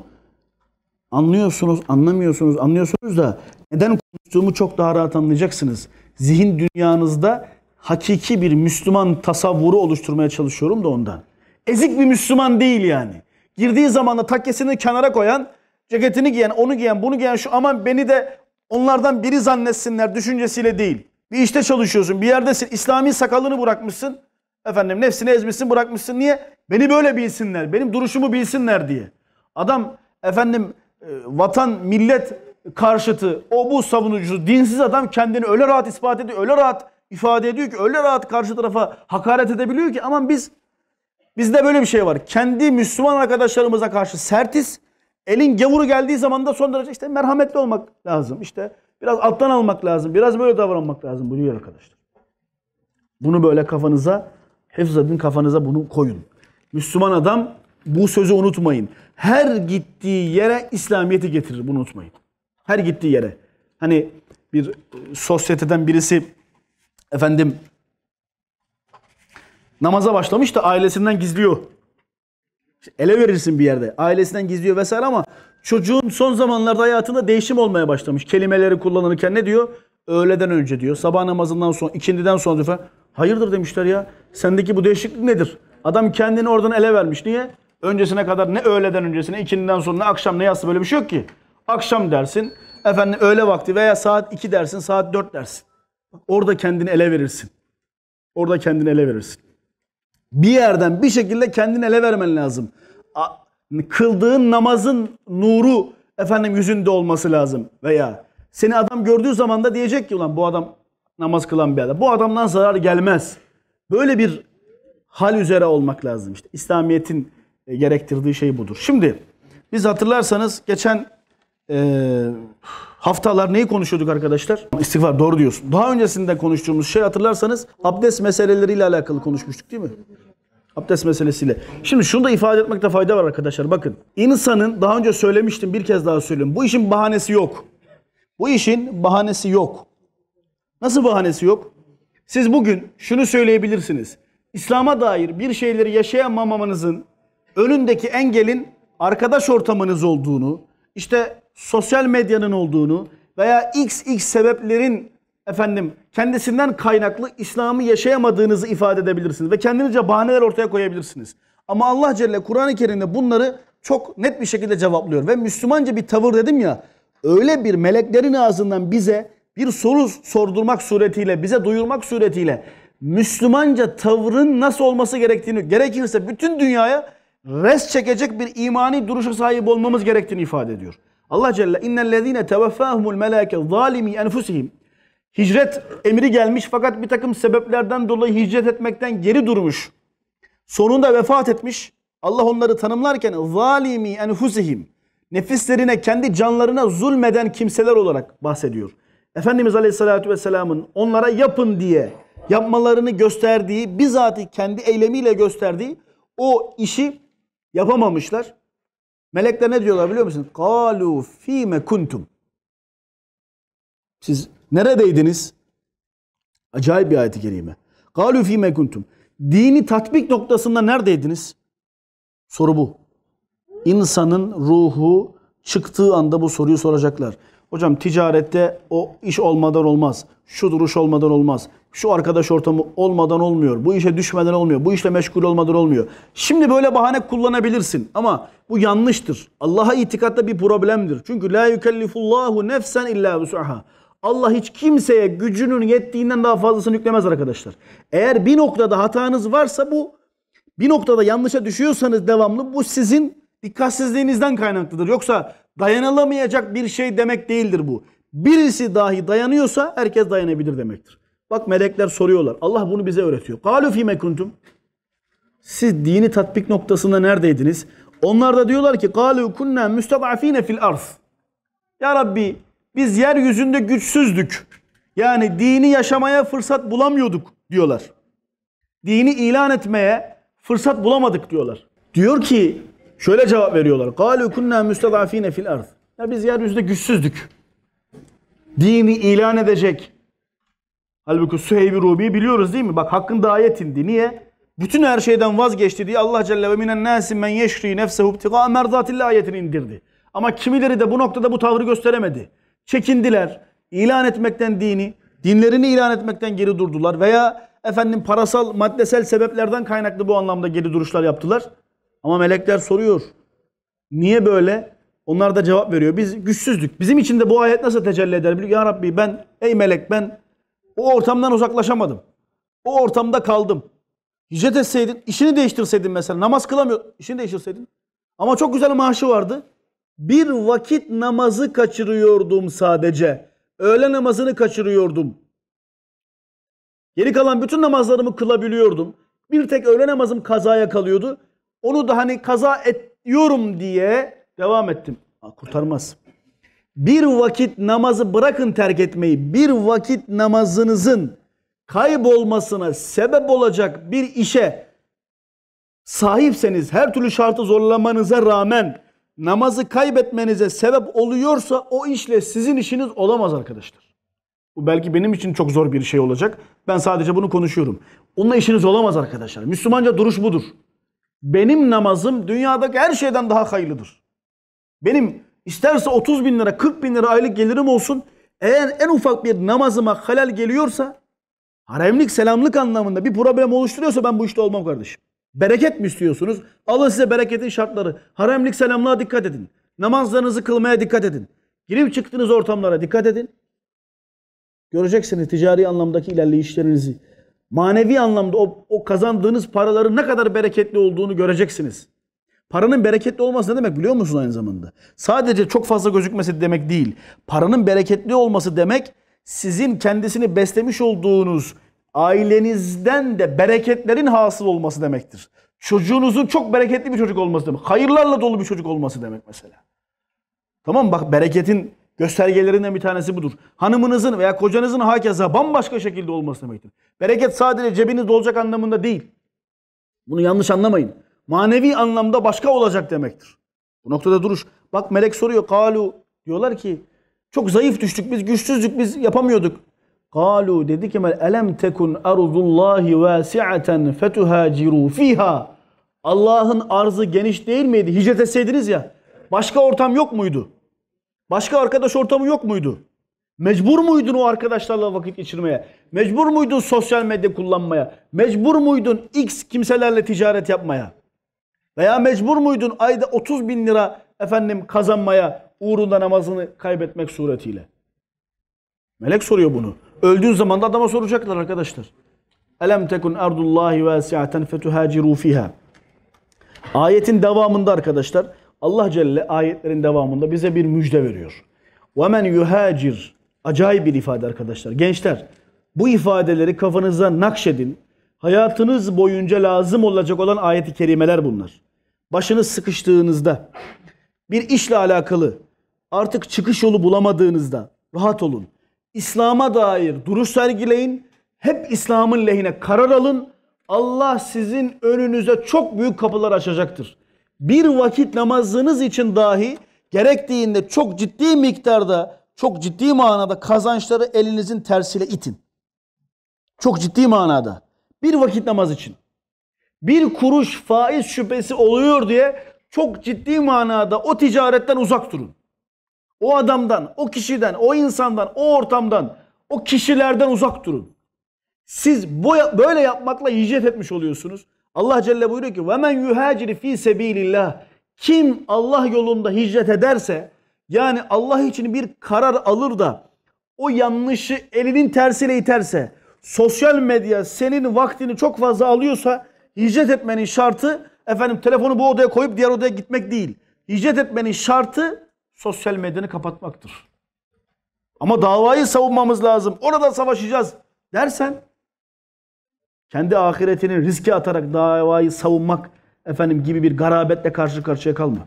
anlıyorsunuz, anlamıyorsunuz, anlıyorsunuz da neden konuştuğumu çok daha rahat anlayacaksınız. Zihin dünyanızda hakiki bir Müslüman tasavvuru oluşturmaya çalışıyorum da ondan. Ezik bir Müslüman değil yani. Girdiği zaman da takkesini kenara koyan, ceketini giyen, onu giyen, bunu giyen şu aman beni de onlardan biri zannetsinler düşüncesiyle değil. Bir işte çalışıyorsun, bir yerdesin, İslami sakalını bırakmışsın. Efendim nefsini ezmişsin, bırakmışsın. Niye? Beni böyle bilsinler, benim duruşumu bilsinler diye. Adam efendim e, vatan, millet karşıtı, o bu savunucusu, dinsiz adam kendini öyle rahat ispat ediyor, öyle rahat ifade ediyor ki, öyle rahat karşı tarafa hakaret edebiliyor ki aman biz Bizde böyle bir şey var. Kendi Müslüman arkadaşlarımıza karşı sertiz. Elin gavuru geldiği zaman da son derece işte merhametli olmak lazım. İşte biraz alttan almak lazım. Biraz böyle davranmak lazım. Bunu arkadaşlar. Bunu böyle kafanıza, hıfz edin kafanıza bunu koyun. Müslüman adam bu sözü unutmayın. Her gittiği yere İslamiyet'i getirir. Bunu unutmayın. Her gittiği yere. Hani bir sosyeteden birisi efendim namaza başlamış da ailesinden gizliyor. ele verirsin bir yerde. Ailesinden gizliyor vesaire ama çocuğun son zamanlarda hayatında değişim olmaya başlamış. Kelimeleri kullanırken ne diyor? Öğleden önce diyor. Sabah namazından sonra, ikindiden sonra diyor Hayırdır demişler ya. Sendeki bu değişiklik nedir? Adam kendini oradan ele vermiş. Niye? Öncesine kadar ne öğleden öncesine, ikindiden sonra ne akşam ne yatsı böyle bir şey yok ki. Akşam dersin, efendim öğle vakti veya saat 2 dersin, saat 4 dersin. Orada kendini ele verirsin. Orada kendini ele verirsin. Bir yerden bir şekilde kendini ele vermen lazım. Kıldığın namazın nuru efendim yüzünde olması lazım veya seni adam gördüğü zaman da diyecek ki ulan bu adam namaz kılan bir adam. Bu adamdan zarar gelmez. Böyle bir hal üzere olmak lazım. İşte İslamiyet'in e, gerektirdiği şey budur. Şimdi biz hatırlarsanız geçen ee, Haftalar neyi konuşuyorduk arkadaşlar? İstiğfar doğru diyorsun. Daha öncesinde konuştuğumuz şey hatırlarsanız abdest meseleleriyle alakalı konuşmuştuk değil mi? Abdest meselesiyle. Şimdi şunu da ifade etmekte fayda var arkadaşlar. Bakın insanın daha önce söylemiştim bir kez daha söyleyeyim. Bu işin bahanesi yok. Bu işin bahanesi yok. Nasıl bahanesi yok? Siz bugün şunu söyleyebilirsiniz. İslam'a dair bir şeyleri yaşayamamamanızın önündeki engelin arkadaş ortamınız olduğunu, işte sosyal medyanın olduğunu veya xx sebeplerin efendim kendisinden kaynaklı İslam'ı yaşayamadığınızı ifade edebilirsiniz ve kendinize bahaneler ortaya koyabilirsiniz. Ama Allah Celle Kur'an-ı Kerim'de bunları çok net bir şekilde cevaplıyor ve Müslümanca bir tavır dedim ya öyle bir meleklerin ağzından bize bir soru sordurmak suretiyle, bize duyurmak suretiyle Müslümanca tavrın nasıl olması gerektiğini, gerekirse bütün dünyaya res çekecek bir imani duruşa sahip olmamız gerektiğini ifade ediyor. Allah Celle innellezine tevaffahumul meleke zalimi enfusihim. Hicret emri gelmiş fakat bir takım sebeplerden dolayı hicret etmekten geri durmuş. Sonunda vefat etmiş. Allah onları tanımlarken zalimi enfusihim. Nefislerine, kendi canlarına zulmeden kimseler olarak bahsediyor. Efendimiz Aleyhisselatü Vesselam'ın onlara yapın diye yapmalarını gösterdiği, bizatihi kendi eylemiyle gösterdiği o işi yapamamışlar. Melekler ne diyorlar biliyor musun? Kalu fime kuntum. Siz neredeydiniz? Acayip bir ayeti i kerime. Kalu fime kuntum. Dini tatbik noktasında neredeydiniz? Soru bu. İnsanın ruhu çıktığı anda bu soruyu soracaklar. Hocam ticarette o iş olmadan olmaz. Şu duruş olmadan olmaz. Şu arkadaş ortamı olmadan olmuyor. Bu işe düşmeden olmuyor. Bu işle meşgul olmadan olmuyor. Şimdi böyle bahane kullanabilirsin ama bu yanlıştır. Allah'a itikatta bir problemdir. Çünkü la yükellifullahu nefsen illa vus'aha. Allah hiç kimseye gücünün yettiğinden daha fazlasını yüklemez arkadaşlar. Eğer bir noktada hatanız varsa bu bir noktada yanlışa düşüyorsanız devamlı bu sizin dikkatsizliğinizden kaynaklıdır. Yoksa dayanılamayacak bir şey demek değildir bu. Birisi dahi dayanıyorsa herkes dayanabilir demektir. Bak melekler soruyorlar. Allah bunu bize öğretiyor. قَالُوا فِي kuntum. Siz dini tatbik noktasında neredeydiniz? Onlar da diyorlar ki قَالُوا كُنَّا مُسْتَضْعَف۪ينَ fil الْأَرْضِ Ya Rabbi biz yeryüzünde güçsüzdük. Yani dini yaşamaya fırsat bulamıyorduk diyorlar. Dini ilan etmeye fırsat bulamadık diyorlar. Diyor ki şöyle cevap veriyorlar. قَالُوا كُنَّا مُسْتَضْعَف۪ينَ fil الْأَرْضِ Ya biz yeryüzünde güçsüzdük. Dini ilan edecek, Halbuki Süheyb-i Rubi biliyoruz değil mi? Bak hakkında ayet indi. Niye? Bütün her şeyden vazgeçti diye Allah Celle ve minen nâsi men yeşri nefsehu ibtiga merzatillah ayetini indirdi. Ama kimileri de bu noktada bu tavrı gösteremedi. Çekindiler. ilan etmekten dini, dinlerini ilan etmekten geri durdular veya efendim parasal, maddesel sebeplerden kaynaklı bu anlamda geri duruşlar yaptılar. Ama melekler soruyor. Niye böyle? Onlar da cevap veriyor. Biz güçsüzdük. Bizim için de bu ayet nasıl tecelli eder? Ya Rabbi ben, ey melek ben o ortamdan uzaklaşamadım. O ortamda kaldım. Hicret etseydin, işini değiştirseydin mesela. Namaz kılamıyor, işini değiştirseydin. Ama çok güzel maaşı vardı. Bir vakit namazı kaçırıyordum sadece. Öğle namazını kaçırıyordum. Geri kalan bütün namazlarımı kılabiliyordum. Bir tek öğle namazım kazaya kalıyordu. Onu da hani kaza ediyorum diye devam ettim. Ha, kurtarmaz bir vakit namazı bırakın terk etmeyi, bir vakit namazınızın kaybolmasına sebep olacak bir işe sahipseniz, her türlü şartı zorlamanıza rağmen namazı kaybetmenize sebep oluyorsa o işle sizin işiniz olamaz arkadaşlar. Bu belki benim için çok zor bir şey olacak. Ben sadece bunu konuşuyorum. Onunla işiniz olamaz arkadaşlar. Müslümanca duruş budur. Benim namazım dünyadaki her şeyden daha hayırlıdır. Benim İsterse 30 bin lira 40 bin lira aylık gelirim olsun. Eğer en ufak bir namazıma halal geliyorsa haremlik selamlık anlamında bir problem oluşturuyorsa ben bu işte olmam kardeşim. Bereket mi istiyorsunuz? Allah size bereketin şartları. Haremlik selamlığa dikkat edin. Namazlarınızı kılmaya dikkat edin. Girip çıktığınız ortamlara dikkat edin. Göreceksiniz ticari anlamdaki ilerleyişlerinizi. Manevi anlamda o, o kazandığınız paraların ne kadar bereketli olduğunu göreceksiniz. Paranın bereketli olması ne demek biliyor musun aynı zamanda? Sadece çok fazla gözükmesi demek değil. Paranın bereketli olması demek sizin kendisini beslemiş olduğunuz ailenizden de bereketlerin hasıl olması demektir. Çocuğunuzun çok bereketli bir çocuk olması demek. Hayırlarla dolu bir çocuk olması demek mesela. Tamam mı? Bak bereketin göstergelerinden bir tanesi budur. Hanımınızın veya kocanızın hakeza bambaşka şekilde olması demektir. Bereket sadece cebinizde dolacak anlamında değil. Bunu yanlış anlamayın. Manevi anlamda başka olacak demektir. Bu noktada duruş. Bak melek soruyor. Kalu diyorlar ki çok zayıf düştük biz güçsüzdük biz yapamıyorduk. Kalu dedi ki mel elem tekun arzullahi vasiaten fetuhaciru fiha. Allah'ın arzı geniş değil miydi? Hicret etseydiniz ya. Başka ortam yok muydu? Başka arkadaş ortamı yok muydu? Mecbur muydun o arkadaşlarla vakit geçirmeye? Mecbur muydun sosyal medya kullanmaya? Mecbur muydun X kimselerle ticaret yapmaya? Veya mecbur muydun ayda 30 bin lira efendim kazanmaya uğrunda namazını kaybetmek suretiyle? Melek soruyor bunu. Öldüğün zaman da adama soracaklar arkadaşlar. Elem tekun ardullahi vasiaten fetuhaciru fiha. Ayetin devamında arkadaşlar Allah Celle ayetlerin devamında bize bir müjde veriyor. men yuhacir Acayip bir ifade arkadaşlar. Gençler bu ifadeleri kafanıza nakşedin. Hayatınız boyunca lazım olacak olan ayeti kerimeler bunlar. Başınız sıkıştığınızda, bir işle alakalı artık çıkış yolu bulamadığınızda rahat olun. İslam'a dair duruş sergileyin. Hep İslam'ın lehine karar alın. Allah sizin önünüze çok büyük kapılar açacaktır. Bir vakit namazınız için dahi gerektiğinde çok ciddi miktarda, çok ciddi manada kazançları elinizin tersiyle itin. Çok ciddi manada. Bir vakit namaz için bir kuruş faiz şüphesi oluyor diye çok ciddi manada o ticaretten uzak durun. O adamdan, o kişiden, o insandan, o ortamdan, o kişilerden uzak durun. Siz böyle yapmakla hicret etmiş oluyorsunuz. Allah Celle buyuruyor ki وَمَنْ يُهَاجِرِ ف۪ي سَب۪يلِ Kim Allah yolunda hicret ederse yani Allah için bir karar alır da o yanlışı elinin tersiyle iterse sosyal medya senin vaktini çok fazla alıyorsa hicret etmenin şartı efendim telefonu bu odaya koyup diğer odaya gitmek değil. Hicret etmenin şartı sosyal medyanı kapatmaktır. Ama davayı savunmamız lazım. Orada savaşacağız dersen kendi ahiretini riske atarak davayı savunmak efendim gibi bir garabetle karşı karşıya kalma.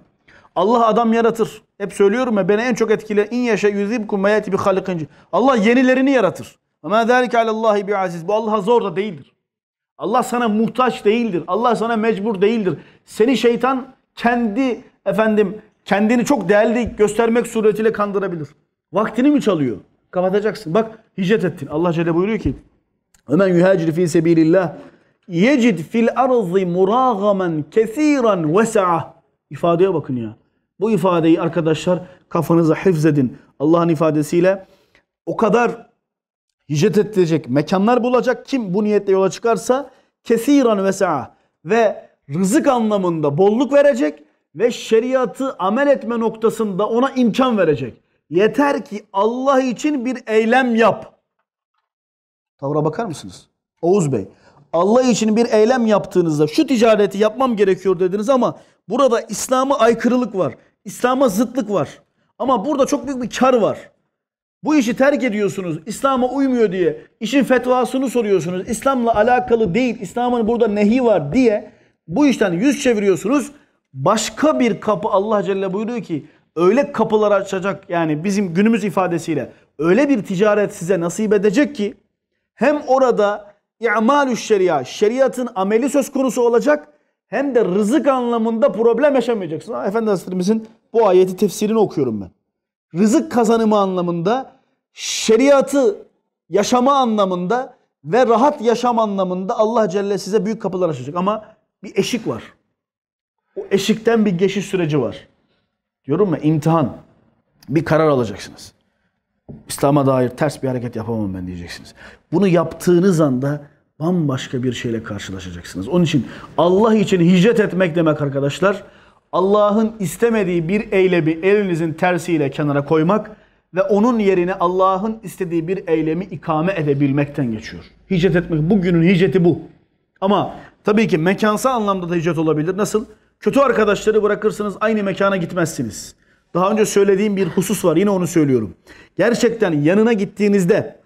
Allah adam yaratır. Hep söylüyorum ya beni en çok etkileyen in yaşa yüzibkum ve yeti halikinci. Allah yenilerini yaratır. Ve mâ zâlike alallâhi bi'aziz. Bu Allah'a zor da değildir. Allah sana muhtaç değildir. Allah sana mecbur değildir. Seni şeytan kendi efendim kendini çok değerli göstermek suretiyle kandırabilir. Vaktini mi çalıyor? Kapatacaksın. Bak hicret ettin. Allah Celle buyuruyor ki Ömen yuhacir fi sebilillah yecid fil arzi muragamen kesiran vesa'a İfadeye bakın ya. Bu ifadeyi arkadaşlar kafanıza edin. Allah'ın ifadesiyle o kadar hicret edilecek mekanlar bulacak. Kim bu niyetle yola çıkarsa kesiran ve sa'a ve rızık anlamında bolluk verecek ve şeriatı amel etme noktasında ona imkan verecek. Yeter ki Allah için bir eylem yap. Tavra bakar mısınız? Oğuz Bey. Allah için bir eylem yaptığınızda şu ticareti yapmam gerekiyor dediniz ama burada İslam'a aykırılık var. İslam'a zıtlık var. Ama burada çok büyük bir kar var. Bu işi terk ediyorsunuz. İslam'a uymuyor diye. işin fetvasını soruyorsunuz. İslam'la alakalı değil. İslam'ın burada nehi var diye. Bu işten yüz çeviriyorsunuz. Başka bir kapı Allah Celle buyuruyor ki öyle kapılar açacak yani bizim günümüz ifadesiyle öyle bir ticaret size nasip edecek ki hem orada i'malü şeria şeriatın ameli söz konusu olacak hem de rızık anlamında problem yaşamayacaksın. Efendimiz'in bu ayeti tefsirini okuyorum ben rızık kazanımı anlamında, şeriatı yaşama anlamında ve rahat yaşam anlamında Allah Celle size büyük kapılar açacak. Ama bir eşik var. O eşikten bir geçiş süreci var. Diyorum ya imtihan. Bir karar alacaksınız. İslam'a dair ters bir hareket yapamam ben diyeceksiniz. Bunu yaptığınız anda bambaşka bir şeyle karşılaşacaksınız. Onun için Allah için hicret etmek demek arkadaşlar Allah'ın istemediği bir eylemi elinizin tersiyle kenara koymak ve onun yerine Allah'ın istediği bir eylemi ikame edebilmekten geçiyor. Hicret etmek bugünün hicreti bu. Ama tabii ki mekansa anlamda da hicret olabilir. Nasıl? Kötü arkadaşları bırakırsınız aynı mekana gitmezsiniz. Daha önce söylediğim bir husus var yine onu söylüyorum. Gerçekten yanına gittiğinizde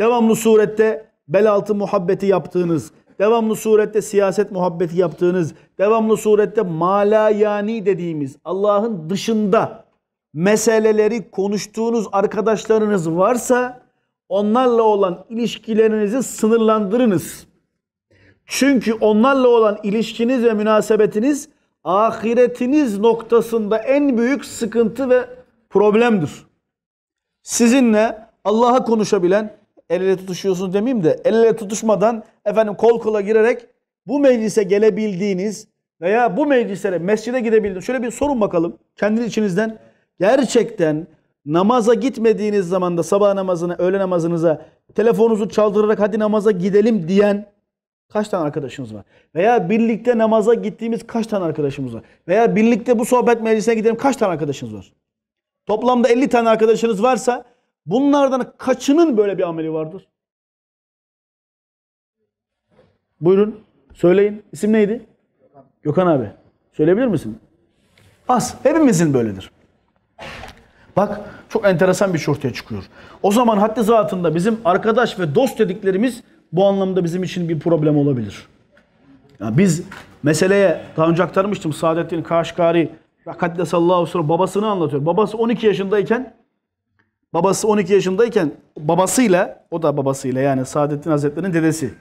devamlı surette bel altı muhabbeti yaptığınız, devamlı surette siyaset muhabbeti yaptığınız, devamlı surette malayani dediğimiz Allah'ın dışında meseleleri konuştuğunuz arkadaşlarınız varsa onlarla olan ilişkilerinizi sınırlandırınız. Çünkü onlarla olan ilişkiniz ve münasebetiniz ahiretiniz noktasında en büyük sıkıntı ve problemdir. Sizinle Allah'a konuşabilen, el ele tutuşuyorsunuz demeyeyim de el ele tutuşmadan efendim kol kola girerek bu meclise gelebildiğiniz veya bu meclislere mescide gidebildiğiniz şöyle bir sorun bakalım kendi içinizden gerçekten namaza gitmediğiniz zaman da sabah namazına, öğle namazınıza telefonunuzu çaldırarak hadi namaza gidelim diyen kaç tane arkadaşınız var? Veya birlikte namaza gittiğimiz kaç tane arkadaşımız var? Veya birlikte bu sohbet meclisine gidelim kaç tane arkadaşınız var? Toplamda 50 tane arkadaşınız varsa Bunlardan kaçının böyle bir ameli vardır? Buyurun. Söyleyin. İsim neydi? Gökhan, abi. Söyleyebilir misin? Az. Hepimizin böyledir. Bak çok enteresan bir şey ortaya çıkıyor. O zaman haddi zatında bizim arkadaş ve dost dediklerimiz bu anlamda bizim için bir problem olabilir. Yani biz meseleye daha önce aktarmıştım Saadettin Kaşgari Kaddesallahu aleyhi ve babasını anlatıyor. Babası 12 yaşındayken Babası 12 yaşındayken babasıyla, o da babasıyla yani Saadettin Hazretleri'nin dedesi.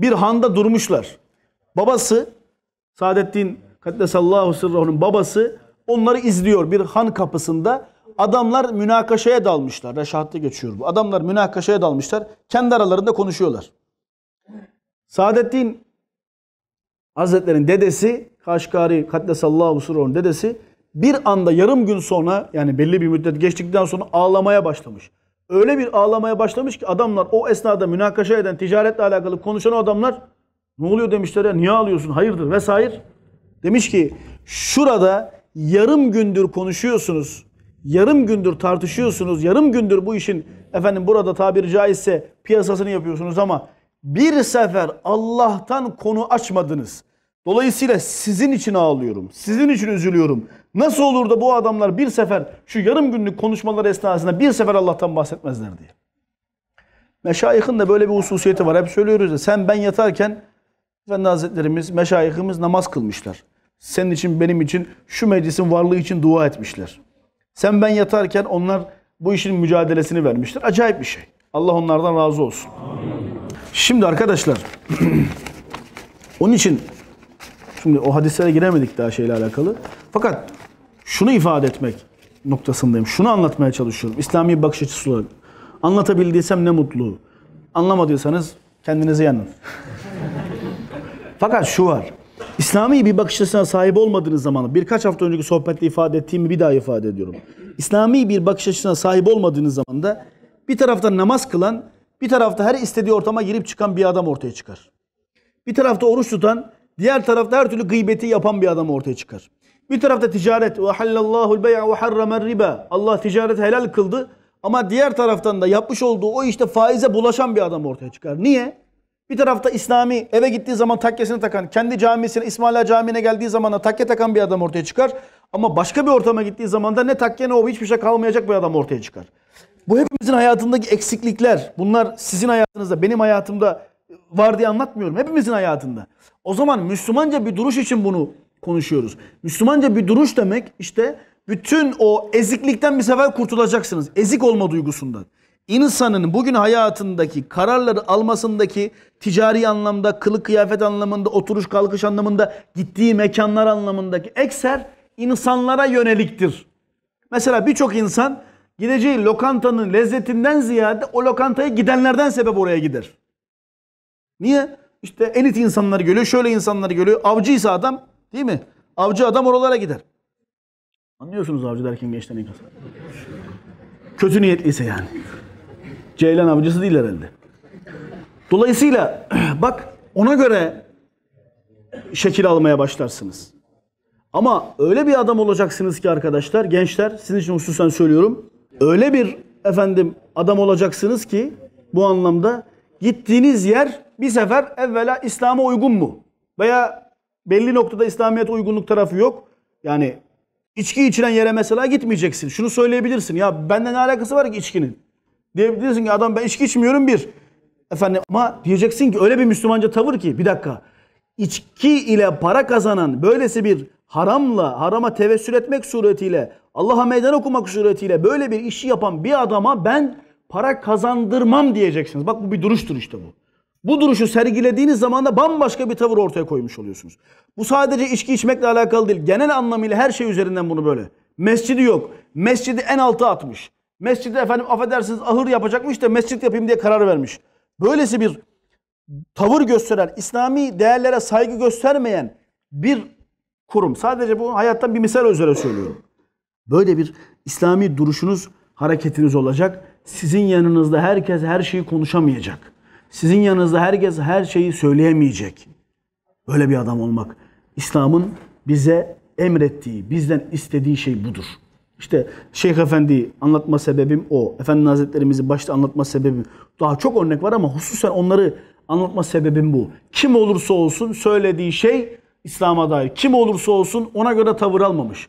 Bir handa durmuşlar. Babası, Saadettin Kaddesallahu Sırrahu'nun babası onları izliyor bir han kapısında. Adamlar münakaşaya dalmışlar. Reşahat'ta geçiyor bu. Adamlar münakaşaya dalmışlar. Kendi aralarında konuşuyorlar. Saadettin Hazretleri'nin dedesi, Kaşgari Kaddesallahu Sırrahu'nun dedesi bir anda yarım gün sonra yani belli bir müddet geçtikten sonra ağlamaya başlamış. Öyle bir ağlamaya başlamış ki adamlar o esnada münakaşa eden, ticaretle alakalı konuşan adamlar ne oluyor demişler ya niye ağlıyorsun hayırdır vesaire. Demiş ki şurada yarım gündür konuşuyorsunuz, yarım gündür tartışıyorsunuz, yarım gündür bu işin efendim burada tabiri caizse piyasasını yapıyorsunuz ama bir sefer Allah'tan konu açmadınız. Dolayısıyla sizin için ağlıyorum. Sizin için üzülüyorum. Nasıl olur da bu adamlar bir sefer şu yarım günlük konuşmalar esnasında bir sefer Allah'tan bahsetmezler diye. Meşayihin de böyle bir hususiyeti var. Hep söylüyoruz ya sen ben yatarken Efendi Hazretlerimiz, meşayihimiz namaz kılmışlar. Senin için benim için şu meclisin varlığı için dua etmişler. Sen ben yatarken onlar bu işin mücadelesini vermişler. Acayip bir şey. Allah onlardan razı olsun. Amin. Şimdi arkadaşlar onun için Şimdi o hadislere giremedik daha şeyle alakalı. Fakat şunu ifade etmek noktasındayım. Şunu anlatmaya çalışıyorum. İslami bakış açısı olarak. Anlatabildiysem ne mutlu. Anlamadıysanız kendinizi yanın. Fakat şu var. İslami bir bakış açısına sahip olmadığınız zaman, birkaç hafta önceki sohbette ifade ettiğimi bir daha ifade ediyorum. İslami bir bakış açısına sahip olmadığınız zaman da bir tarafta namaz kılan, bir tarafta her istediği ortama girip çıkan bir adam ortaya çıkar. Bir tarafta oruç tutan, Diğer tarafta her türlü gıybeti yapan bir adam ortaya çıkar. Bir tarafta ticaret ve halallahu bey'a ve riba. Allah ticaret helal kıldı ama diğer taraftan da yapmış olduğu o işte faize bulaşan bir adam ortaya çıkar. Niye? Bir tarafta İslami eve gittiği zaman takkesini takan, kendi camisine, İsmaila Camii'ne geldiği zaman da takke takan bir adam ortaya çıkar. Ama başka bir ortama gittiği zaman da ne takke ne o hiçbir şey kalmayacak bir adam ortaya çıkar. Bu hepimizin hayatındaki eksiklikler. Bunlar sizin hayatınızda, benim hayatımda var diye anlatmıyorum. Hepimizin hayatında. O zaman Müslümanca bir duruş için bunu konuşuyoruz. Müslümanca bir duruş demek işte bütün o eziklikten bir sefer kurtulacaksınız. Ezik olma duygusundan. İnsanın bugün hayatındaki kararları almasındaki ticari anlamda, kılık kıyafet anlamında, oturuş kalkış anlamında, gittiği mekanlar anlamındaki ekser insanlara yöneliktir. Mesela birçok insan gideceği lokantanın lezzetinden ziyade o lokantaya gidenlerden sebep oraya gider. Niye? İşte elit insanları görüyor, şöyle insanları görüyor. Avcıysa adam değil mi? Avcı adam oralara gider. Anlıyorsunuz avcı derken gençten ikaz. Kötü niyetliyse yani. Ceylan avcısı değil herhalde. Dolayısıyla bak ona göre şekil almaya başlarsınız. Ama öyle bir adam olacaksınız ki arkadaşlar, gençler sizin için hususen söylüyorum. Öyle bir efendim adam olacaksınız ki bu anlamda gittiğiniz yer bir sefer evvela İslam'a uygun mu? Veya belli noktada İslamiyet'e uygunluk tarafı yok. Yani içki içilen yere mesela gitmeyeceksin. Şunu söyleyebilirsin. Ya benden ne alakası var ki içkinin? Diyebilirsin ki adam ben içki içmiyorum bir. Efendim ama diyeceksin ki öyle bir Müslümanca tavır ki bir dakika. İçki ile para kazanan böylesi bir haramla, harama tevessül etmek suretiyle, Allah'a meydan okumak suretiyle böyle bir işi yapan bir adama ben para kazandırmam diyeceksiniz. Bak bu bir duruştur işte bu. Bu duruşu sergilediğiniz zaman da bambaşka bir tavır ortaya koymuş oluyorsunuz. Bu sadece içki içmekle alakalı değil. Genel anlamıyla her şey üzerinden bunu böyle. Mescidi yok. Mescidi en alta atmış. Mescidi efendim affedersiniz ahır yapacakmış da mescit yapayım diye karar vermiş. Böylesi bir tavır gösteren, İslami değerlere saygı göstermeyen bir kurum. Sadece bu hayattan bir misal üzere söylüyorum. Böyle bir İslami duruşunuz, hareketiniz olacak. Sizin yanınızda herkes her şeyi konuşamayacak. Sizin yanınızda herkes her şeyi söyleyemeyecek. Böyle bir adam olmak. İslam'ın bize emrettiği, bizden istediği şey budur. İşte Şeyh Efendi anlatma sebebim o. Efendi Hazretlerimizi başta anlatma sebebim. Daha çok örnek var ama hususen onları anlatma sebebim bu. Kim olursa olsun söylediği şey İslam'a dair. Kim olursa olsun ona göre tavır almamış.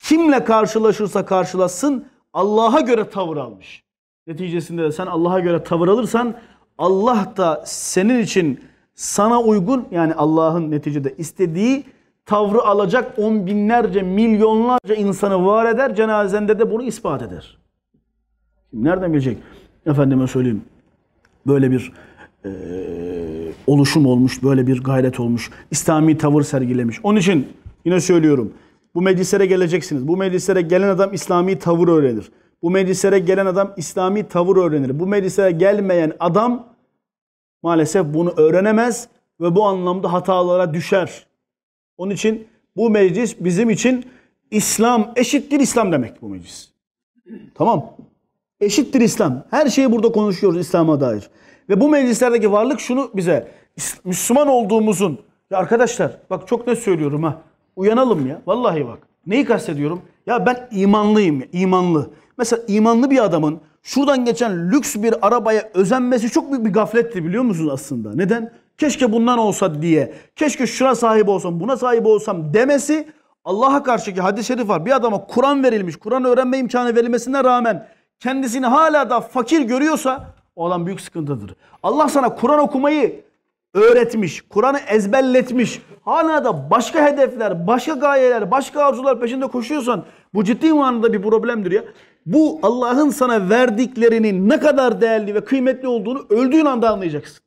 Kimle karşılaşırsa karşılaşsın Allah'a göre tavır almış. Neticesinde de sen Allah'a göre tavır alırsan Allah da senin için sana uygun yani Allah'ın neticede istediği tavrı alacak on binlerce, milyonlarca insanı var eder. Cenazende de bunu ispat eder. Şimdi nereden gelecek? Efendime söyleyeyim. Böyle bir e, oluşum olmuş, böyle bir gayret olmuş. İslami tavır sergilemiş. Onun için yine söylüyorum. Bu meclislere geleceksiniz. Bu meclislere gelen adam İslami tavır öğrenir. Bu meclislere gelen adam İslami tavır öğrenir. Bu meclislere gelmeyen adam maalesef bunu öğrenemez ve bu anlamda hatalara düşer. Onun için bu meclis bizim için İslam eşittir İslam demek bu meclis. Tamam. Eşittir İslam. Her şeyi burada konuşuyoruz İslam'a dair. Ve bu meclislerdeki varlık şunu bize Müslüman olduğumuzun ya arkadaşlar bak çok ne söylüyorum ha. Uyanalım ya. Vallahi bak. Neyi kastediyorum? Ya ben imanlıyım ya. imanlı. Mesela imanlı bir adamın şuradan geçen lüks bir arabaya özenmesi çok büyük bir gafletti biliyor musunuz aslında? Neden? Keşke bundan olsa diye, keşke şuna sahip olsam, buna sahip olsam demesi Allah'a karşı ki hadis-i şerif var. Bir adama Kur'an verilmiş, Kur'an öğrenme imkanı verilmesine rağmen kendisini hala da fakir görüyorsa o adam büyük sıkıntıdır. Allah sana Kur'an okumayı öğretmiş, Kur'an'ı ezberletmiş. Hala da başka hedefler, başka gayeler, başka arzular peşinde koşuyorsan bu ciddi manada bir problemdir ya bu Allah'ın sana verdiklerinin ne kadar değerli ve kıymetli olduğunu öldüğün anda anlayacaksın.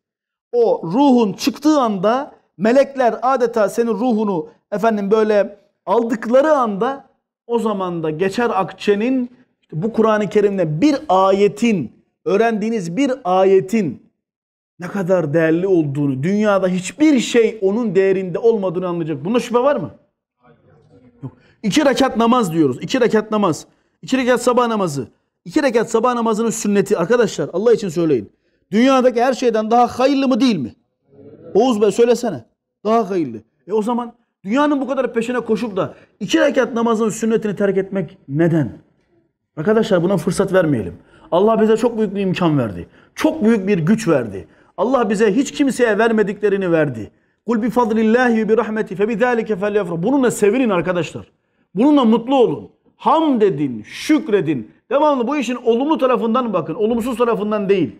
O ruhun çıktığı anda melekler adeta senin ruhunu efendim böyle aldıkları anda o zaman da geçer akçenin işte bu Kur'an-ı Kerim'de bir ayetin öğrendiğiniz bir ayetin ne kadar değerli olduğunu, dünyada hiçbir şey onun değerinde olmadığını anlayacak. Bunda şüphe var mı? Yok. İki rekat namaz diyoruz. İki rekat namaz. İki rekat sabah namazı. İki rekat sabah namazının sünneti arkadaşlar Allah için söyleyin. Dünyadaki her şeyden daha hayırlı mı değil mi? Oğuz Bey söylesene. Daha hayırlı. E o zaman dünyanın bu kadar peşine koşup da iki rekat namazın sünnetini terk etmek neden? Arkadaşlar buna fırsat vermeyelim. Allah bize çok büyük bir imkan verdi. Çok büyük bir güç verdi. Allah bize hiç kimseye vermediklerini verdi. Kul bi fadlillahi ve bi rahmeti fe bi zalike Bununla sevinin arkadaşlar. Bununla mutlu olun. Ham dedin, şükredin. Devamlı bu işin olumlu tarafından bakın. Olumsuz tarafından değil.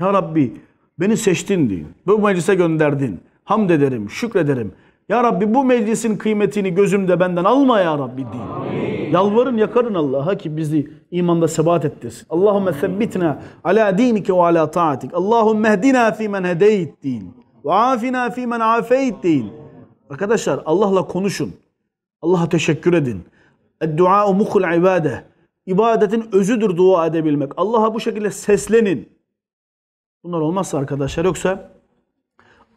Ya Rabbi beni seçtin deyin. Bu meclise gönderdin. Hamd ederim, şükrederim. Ya Rabbi bu meclisin kıymetini gözümde benden alma ya Rabbi deyin. Yalvarın yakarın Allah'a ki bizi imanda sebat ettirsin. Allahümme sebbitna ala dinike ve ala taatik. Allahümme ehdina fîmen hedeyt deyin. Ve afina fîmen afeyt deyin. Arkadaşlar Allah'la konuşun. Allah'a teşekkür edin. Dua muhul ibade. İbadetin özüdür dua edebilmek. Allah'a bu şekilde seslenin. Bunlar olmazsa arkadaşlar yoksa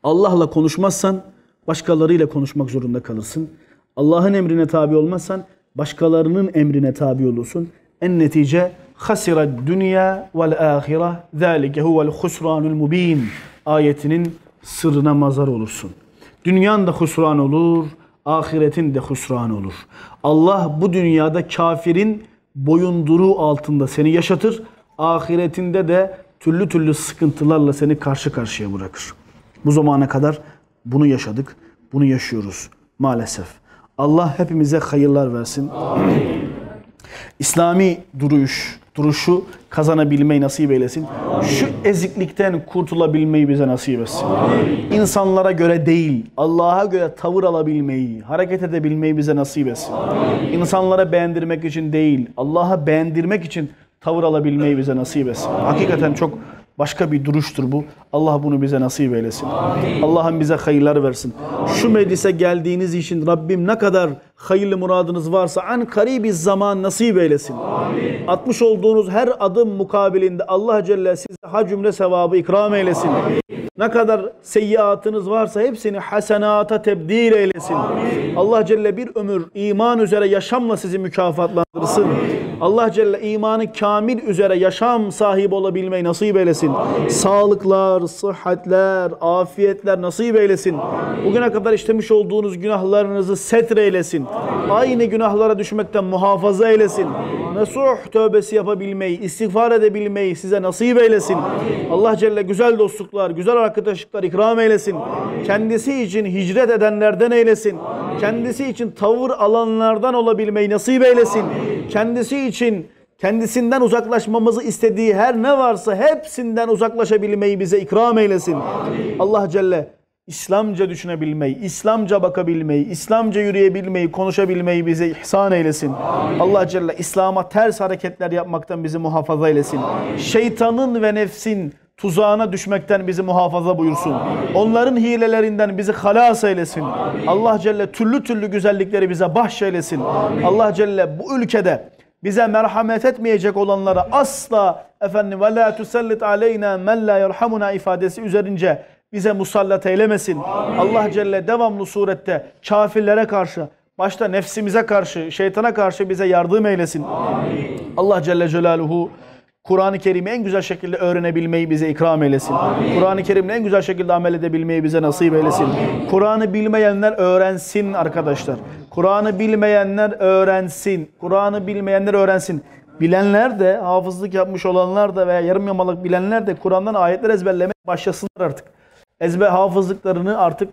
Allah'la konuşmazsan başkalarıyla konuşmak zorunda kalırsın. Allah'ın emrine tabi olmazsan başkalarının emrine tabi olursun. En netice hasira dünya vel ahire zalike huvel husranul mubin ayetinin sırrına mazar olursun. Dünyan da husran olur, ahiretin de husran olur. Allah bu dünyada kafirin boyunduruğu altında seni yaşatır. Ahiretinde de türlü türlü sıkıntılarla seni karşı karşıya bırakır. Bu zamana kadar bunu yaşadık, bunu yaşıyoruz maalesef. Allah hepimize hayırlar versin. Amin. İslami duruş, duruşu kazanabilmeyi nasip eylesin. Amin. Şu eziklikten kurtulabilmeyi bize nasip etsin. Amin. İnsanlara göre değil, Allah'a göre tavır alabilmeyi, hareket edebilmeyi bize nasip etsin. Amin. İnsanlara beğendirmek için değil, Allah'a beğendirmek için tavır alabilmeyi bize nasip etsin. Hakikaten çok başka bir duruştur bu. Allah bunu bize nasip eylesin. Allah'ın bize hayırlar versin. Amin. Şu meclise geldiğiniz için Rabbim ne kadar hayırlı muradınız varsa an bir zaman nasip eylesin. Amin. Atmış olduğunuz her adım mukabilinde Allah Celle size ha cümle sevabı ikram eylesin. Amin. Ne kadar seyyiatınız varsa hepsini hasenata tebdil eylesin. Amin. Allah Celle bir ömür iman üzere yaşamla sizi mükafatlandırsın. Amin. Allah Celle imanı kamil üzere yaşam sahibi olabilmeyi nasip eylesin. Amin. Sağlıklar, sıhhatler, afiyetler nasip eylesin. Amin. Bugüne kadar işlemiş olduğunuz günahlarınızı setre eylesin. Amin. Aynı günahlara düşmekten muhafaza eylesin. Amin. Nesuh tövbesi yapabilmeyi, istiğfar edebilmeyi size nasip eylesin. Amin. Allah Celle güzel dostluklar, güzel arkadaşlıklar ikram eylesin. Amin. Kendisi için hicret edenlerden eylesin. Amin. Kendisi için tavır alanlardan olabilmeyi nasip eylesin. Amin. Kendisi için kendisinden uzaklaşmamızı istediği her ne varsa hepsinden uzaklaşabilmeyi bize ikram eylesin. Amin. Allah Celle İslamca düşünebilmeyi, İslamca bakabilmeyi, İslamca yürüyebilmeyi, konuşabilmeyi bize ihsan eylesin. Amin. Allah Celle İslam'a ters hareketler yapmaktan bizi muhafaza eylesin. Amin. Şeytanın ve nefsin tuzağına düşmekten bizi muhafaza buyursun. Amin. Onların hilelerinden bizi halas eylesin. Amin. Allah Celle türlü türlü güzellikleri bize bahşeylesin. Amin. Allah Celle bu ülkede bize merhamet etmeyecek olanlara asla efendim ve la tusallit aleyna men la yerhamuna ifadesi üzerince bize musallat eylemesin. Amin. Allah Celle devamlı surette kafirlere karşı başta nefsimize karşı, şeytana karşı bize yardım eylesin. Amin. Allah Celle Celaluhu Kur'an-ı Kerim'i en güzel şekilde öğrenebilmeyi bize ikram eylesin. Kur'an-ı Kerim'le en güzel şekilde amel edebilmeyi bize nasip eylesin. Kur'an'ı bilmeyenler öğrensin arkadaşlar. Kur'an'ı bilmeyenler öğrensin. Kur'an'ı bilmeyenler öğrensin. Bilenler de, hafızlık yapmış olanlar da veya yarım yamalık bilenler de Kur'an'dan ayetler ezberlemeye başlasınlar artık. Ezber hafızlıklarını artık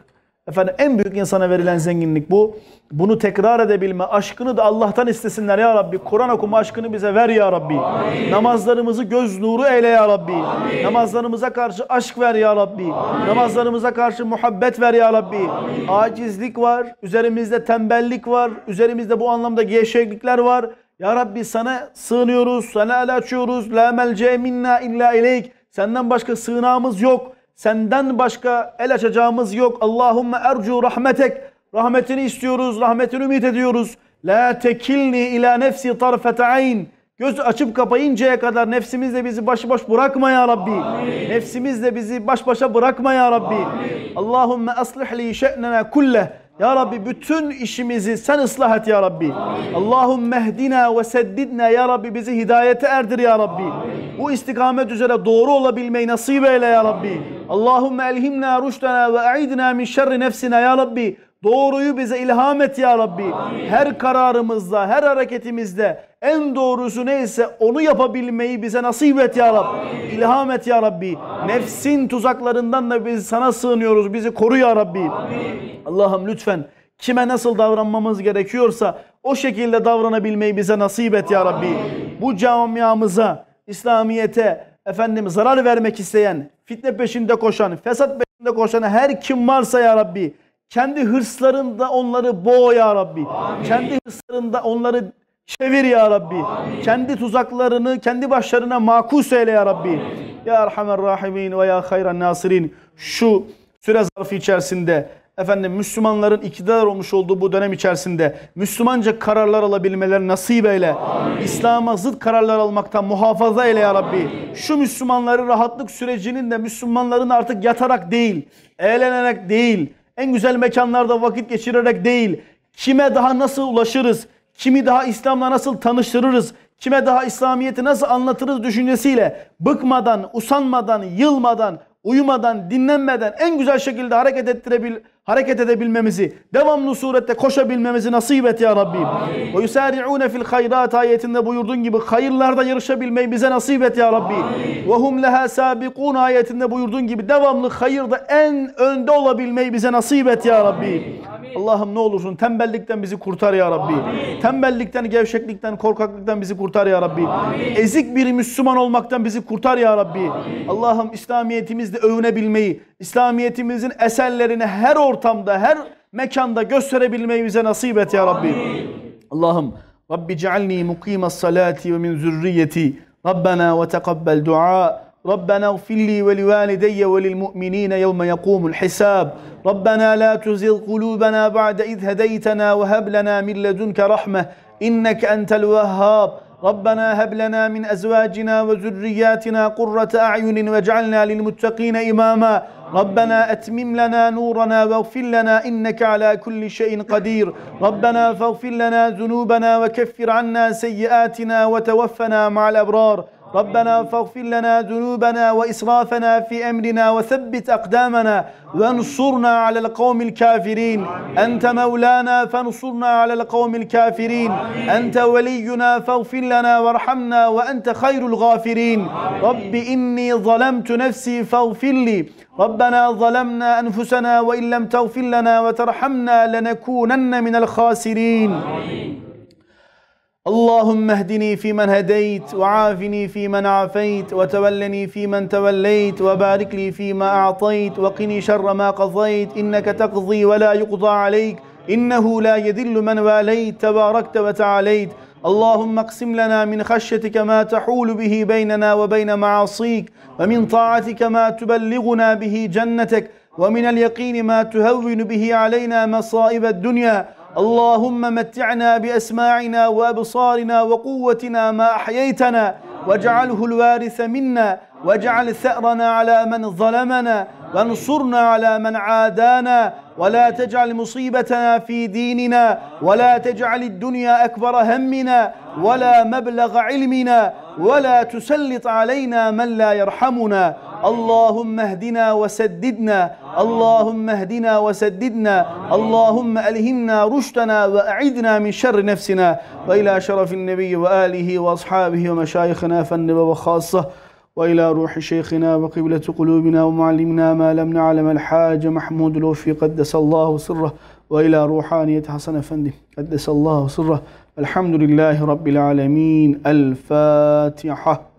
Efendim en büyük insana verilen zenginlik bu. Bunu tekrar edebilme aşkını da Allah'tan istesinler ya Rabbi. Kur'an okuma aşkını bize ver ya Rabbi. Amin. Namazlarımızı göz nuru eyle ya Rabbi. Amin. Namazlarımıza karşı aşk ver ya Rabbi. Amin. Namazlarımıza karşı muhabbet ver ya Rabbi. Amin. Acizlik var, üzerimizde tembellik var, üzerimizde bu anlamda gevşeklikler var. Ya Rabbi sana sığınıyoruz, sana el açıyoruz. La melce minna illa ileyk. Senden başka sığınağımız yok. Senden başka el açacağımız yok. Allahumme ercu rahmetek. Rahmetini istiyoruz, rahmetini ümit ediyoruz. La tekilni ila nefsi tarfete ayn. Göz açıp kapayıncaya kadar nefsimizle bizi başı baş bırakma ya Rabbi. Amin. Nefsimizle bizi baş başa bırakma ya Rabbi. Amin. Allahumme aslihli şe'nena kulleh. Ya Rabbi bütün işimizi sen ıslah et ya Rabbi. Amin. Allahum ve seddidna ya Rabbi bizi hidayete erdir ya Rabbi. Amin. Bu istikamet üzere doğru olabilmeyi nasip eyle ya Rabbi. Allahümme elhimna rüştena ve a'idna min şerri nefsina ya Rabbi. Doğruyu bize ilham et ya Rabbi. Amin. Her kararımızda, her hareketimizde en doğrusu neyse onu yapabilmeyi bize nasip et ya Rabbi. Amin. İlham et ya Rabbi. Amin. Nefsin tuzaklarından da biz sana sığınıyoruz. Bizi koru ya Rabbi. Allah'ım lütfen kime nasıl davranmamız gerekiyorsa o şekilde davranabilmeyi bize nasip et ya Rabbi. Bu camiamıza İslamiyet'e efendim zarar vermek isteyen, fitne peşinde koşan, fesat peşinde koşan her kim varsa ya Rabbi kendi hırslarında onları boğ ya Rabbi. Amin. Kendi hırslarında onları çevir ya Rabbi. Amin. Kendi tuzaklarını kendi başlarına makus eyle ya Rabbi. Amin. Ya Erhamer Rahimin ve ya Hayran Nasirin. Şu süre zarfı içerisinde efendim Müslümanların iktidar olmuş olduğu bu dönem içerisinde Müslümanca kararlar alabilmeleri nasip eyle. İslam'a zıt kararlar almaktan muhafaza eyle ya Rabbi. Şu Müslümanları rahatlık sürecinin de Müslümanların artık yatarak değil, eğlenerek değil, en güzel mekanlarda vakit geçirerek değil, kime daha nasıl ulaşırız, kimi daha İslam'la nasıl tanıştırırız, kime daha İslamiyet'i nasıl anlatırız düşüncesiyle bıkmadan, usanmadan, yılmadan, uyumadan, dinlenmeden en güzel şekilde hareket ettirebil hareket edebilmemizi, devamlı surette koşabilmemizi nasip et ya Rabbi. Amin. Ve yusari'une fil hayrat ayetinde buyurduğun gibi hayırlarda yarışabilmeyi bize nasip et ya Rabbi. Amin. Ve hum leha sabikun ayetinde buyurduğun gibi devamlı hayırda en önde olabilmeyi bize nasip et ya Rabbi. Allah'ım ne olursun tembellikten bizi kurtar ya Rabbi. Amin. Tembellikten, gevşeklikten, korkaklıktan bizi kurtar ya Rabbi. Amin. Ezik bir Müslüman olmaktan bizi kurtar ya Rabbi. Allah'ım İslamiyetimizle övünebilmeyi, İslamiyetimizin eserlerini her ortamda ortamda, her mekanda gösterebilmeyi bize nasip et ya Rabbi. Allah'ım Rabbi cealni mukimes salati ve min zürriyeti Rabbena ve tekabbel dua ربنا اغفر لي ولوالدي وللمؤمنين يوم يقوم الحساب ربنا لا تزغ قلوبنا بعد إذ هديتنا وهب لنا من لدنك رحمة إنك أنت الوهاب ربنا هب لنا من أزواجنا وذرياتنا قرة أعين واجعلنا للمتقين إماما ربنا أتمم لنا نورنا واغفر لنا إنك على كل شيء قدير ربنا فاغفر لنا ذنوبنا وكفر عنا سيئاتنا وتوفنا مع الأبرار ربنا فاغفر لنا ذنوبنا وإسرافنا في أمرنا وثبت أقدامنا وانصرنا على القوم الكافرين أنت مولانا فانصرنا على القوم الكافرين أنت ولينا فاغفر لنا وارحمنا وأنت خير الغافرين رب إني ظلمت نفسي فاغفر لي ربنا ظلمنا أنفسنا وإن لم تغفر لنا وترحمنا لنكونن من الخاسرين اللهم اهدني فيمن هديت وعافني فيمن عافيت وتولني فيمن توليت وبارك لي فيما أعطيت وقني شر ما قضيت إنك تقضي ولا يقضى عليك إنه لا يذل من واليت تباركت وتعاليت اللهم اقسم لنا من خشيتك ما تحول به بيننا وبين معاصيك ومن طاعتك ما تبلغنا به جنتك ومن اليقين ما تهون به علينا مصائب الدنيا اللهم متعنا بأسماعنا وأبصارنا وقوتنا ما أحييتنا واجعله الوارث منا واجعل ثأرنا على من ظلمنا وانصرنا على من عادانا ولا تجعل مصيبتنا في ديننا ولا تجعل الدنيا أكبر همنا ولا مبلغ علمنا ولا تسلط علينا من لا يرحمنا اللهم اهدنا وسددنا اللهم اهدنا وسددنا اللهم ألهمنا رشدنا وأعدنا من شر نفسنا وإلى شرف النبي وآله وأصحابه ومشايخنا فنبا وخاصة وإلى روح شيخنا وقبلة قلوبنا ومعلمنا ما لم نعلم الحاج محمود الوفي قدس الله سره وإلى روحانية حسن أفندي قدس الله سره الحمد لله رب العالمين الفاتحة